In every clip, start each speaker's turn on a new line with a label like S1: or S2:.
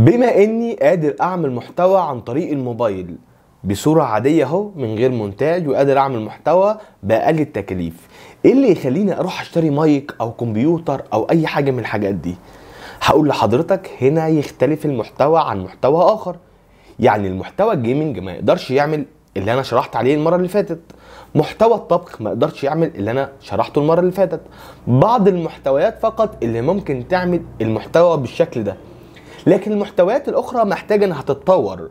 S1: بما اني قادر اعمل محتوى عن طريق الموبايل بصورة عادية اهو من غير مونتاج وقادر اعمل محتوى باقل التكاليف ايه اللي يخليني اروح اشتري مايك او كمبيوتر او اي حاجة من الحاجات دي هقول لحضرتك هنا يختلف المحتوى عن محتوى اخر يعني المحتوى الجيمنج ما يقدرش يعمل اللي انا شرحت عليه المره اللي فاتت محتوى الطبخ ما يقدرش يعمل اللي انا شرحته المره اللي فاتت بعض المحتويات فقط اللي ممكن تعمل المحتوى بالشكل ده لكن المحتويات الاخرى محتاجه انها تتطور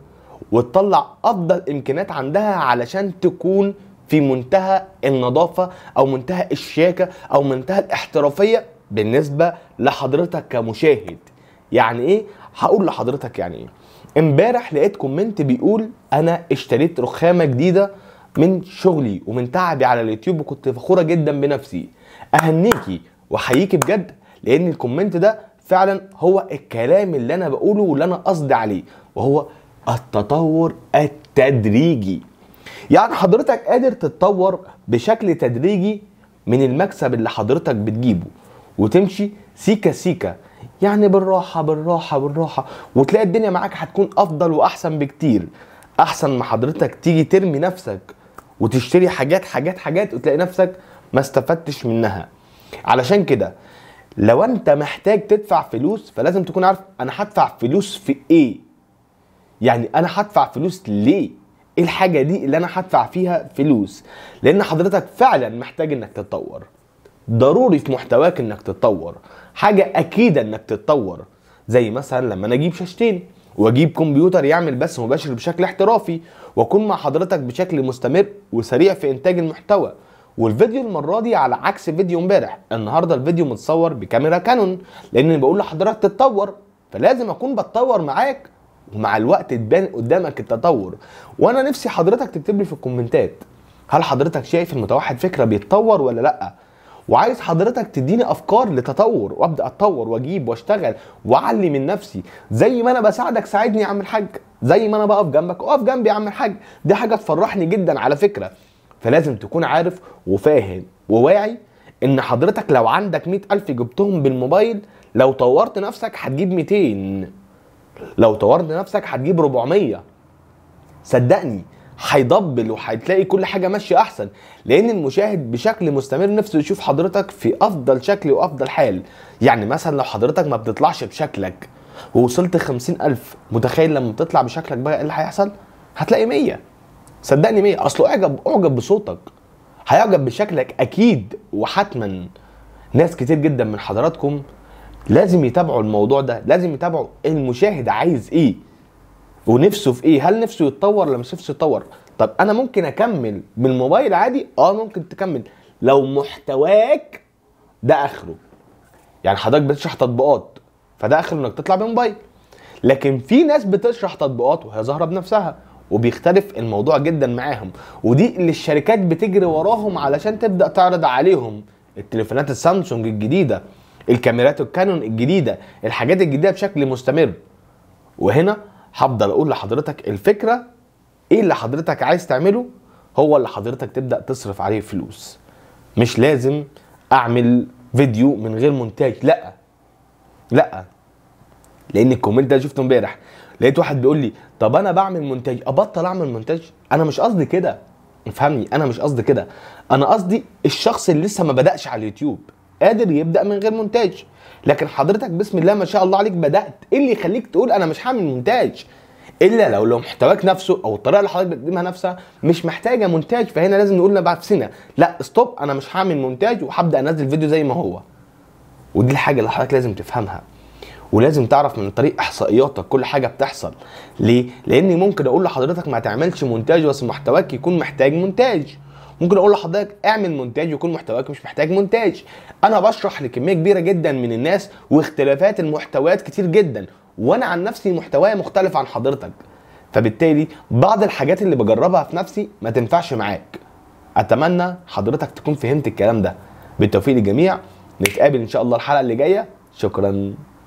S1: وتطلع افضل امكانيات عندها علشان تكون في منتهى النظافه او منتهى الشياكه او منتهى الاحترافيه بالنسبه لحضرتك كمشاهد يعني ايه هقول لحضرتك يعني ايه امبارح لقيت كومنت بيقول انا اشتريت رخامه جديده من شغلي ومن تعبي على اليوتيوب وكنت فخوره جدا بنفسي اهنيكي واحييكي بجد لان الكومنت ده فعلا هو الكلام اللي انا بقوله واللي انا قصدي عليه وهو التطور التدريجي يعني حضرتك قادر تتطور بشكل تدريجي من المكسب اللي حضرتك بتجيبه وتمشي سيكا سيكا يعني بالراحة بالراحة بالراحة وتلاقي الدنيا معاك هتكون أفضل وأحسن بكتير أحسن ما حضرتك تيجي ترمي نفسك وتشتري حاجات حاجات حاجات وتلاقي نفسك ما استفدتش منها علشان كده لو انت محتاج تدفع فلوس فلازم تكون عارف انا هدفع فلوس في ايه يعني انا هدفع فلوس ليه ايه الحاجه دي اللي انا هدفع فيها فلوس لان حضرتك فعلا محتاج انك تتطور ضروري في محتواك انك تتطور حاجه اكيد انك تتطور زي مثلا لما انا اجيب شاشتين واجيب كمبيوتر يعمل بث مباشر بشكل احترافي واكون مع حضرتك بشكل مستمر وسريع في انتاج المحتوى والفيديو المره دي على عكس فيديو امبارح النهارده الفيديو متصور بكاميرا كانون لان بقول لحضرتك تتطور فلازم اكون بتطور معاك ومع الوقت تبان قدامك التطور وانا نفسي حضرتك تكتب لي في الكومنتات هل حضرتك شايف المتوحد فكره بيتطور ولا لا وعايز حضرتك تديني افكار لتطور وابدا اتطور واجيب واشتغل واعلي من نفسي زي ما انا بساعدك ساعدني يا عم الحاج زي ما انا بقف جنبك اقف جنبي يا عم الحاج دي حاجه تفرحني جدا على فكره فلازم تكون عارف وفاهم وواعي ان حضرتك لو عندك مئة الف جبتهم بالموبايل لو طورت نفسك هتجيب 200 لو طورت نفسك هتجيب 400 صدقني هيضبل وهتلاقي كل حاجه ماشيه احسن لان المشاهد بشكل مستمر نفسه يشوف حضرتك في افضل شكل وافضل حال يعني مثلا لو حضرتك ما بتطلعش بشكلك ووصلت خمسين ألف متخيل لما بتطلع بشكلك بقى ايه اللي هيحصل؟ هتلاقي مية صدقني مية اصله اعجب اعجب بصوتك هيعجب بشكلك اكيد وحتما ناس كتير جدا من حضراتكم لازم يتابعوا الموضوع ده لازم يتابعوا المشاهد عايز ايه ونفسه في ايه هل نفسه يتطور ولا مش نفسه يتطور طب انا ممكن اكمل بالموبايل عادي اه ممكن تكمل لو محتواك ده اخره يعني حضرتك بتشرح تطبيقات فده اخره انك تطلع بموبايل لكن في ناس بتشرح تطبيقات وهي ظاهره بنفسها وبيختلف الموضوع جدا معاهم ودي اللي الشركات بتجري وراهم علشان تبدا تعرض عليهم التليفونات السامسونج الجديده الكاميرات الكانون الجديده الحاجات الجديده بشكل مستمر وهنا هفضل اقول لحضرتك الفكره ايه اللي حضرتك عايز تعمله هو اللي حضرتك تبدا تصرف عليه فلوس مش لازم اعمل فيديو من غير مونتاج لا لا لان الكومنت ده شفته امبارح لقيت واحد بيقول لي طب انا بعمل مونتاج ابطل اعمل مونتاج انا مش قصدي كده افهمني انا مش قصدي كده انا قصدي الشخص اللي لسه ما بداش على اليوتيوب قادر يبدا من غير مونتاج لكن حضرتك بسم الله ما شاء الله عليك بدات ايه اللي يخليك تقول انا مش هعمل مونتاج الا لو لو محتواك نفسه او الطريقه اللي حضرتك بتقدمها نفسها مش محتاجه مونتاج فهنا لازم نقول لنفسنا لا ستوب انا مش هعمل مونتاج وهبدا انزل فيديو زي ما هو ودي الحاجه اللي حضرتك لازم تفهمها ولازم تعرف من طريق احصائياتك كل حاجه بتحصل ليه لاني ممكن اقول لحضرتك ما تعملش مونتاج بس محتواك يكون محتاج مونتاج ممكن اقول لحضرتك اعمل مونتاج ويكون محتواك مش محتاج مونتاج انا بشرح لكميه كبيره جدا من الناس واختلافات المحتويات كتير جدا وانا عن نفسي محتواي مختلف عن حضرتك فبالتالي بعض الحاجات اللي بجربها في نفسي ما تنفعش معاك اتمنى حضرتك تكون فهمت الكلام ده بالتوفيق للجميع نتقابل ان شاء الله الحلقه اللي جايه شكرا